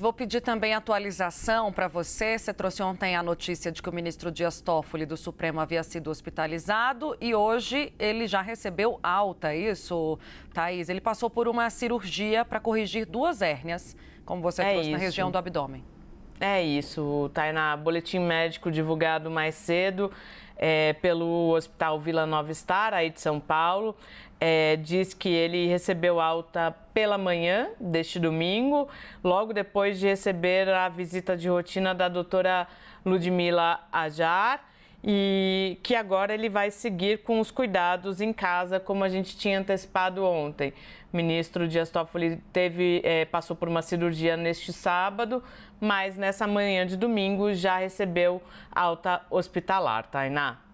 Vou pedir também atualização para você. Você trouxe ontem a notícia de que o ministro Dias Toffoli do Supremo havia sido hospitalizado e hoje ele já recebeu alta, é isso, Thaís? Ele passou por uma cirurgia para corrigir duas hérnias, como você é trouxe isso. na região do abdômen. É isso, Tainá. Boletim médico divulgado mais cedo é, pelo Hospital Vila Nova Star, aí de São Paulo, é, diz que ele recebeu alta pela manhã deste domingo, logo depois de receber a visita de rotina da doutora Ludmila Ajar e que agora ele vai seguir com os cuidados em casa, como a gente tinha antecipado ontem. O ministro Dias Toffoli teve, é, passou por uma cirurgia neste sábado, mas nessa manhã de domingo já recebeu alta hospitalar, Tainá. Tá,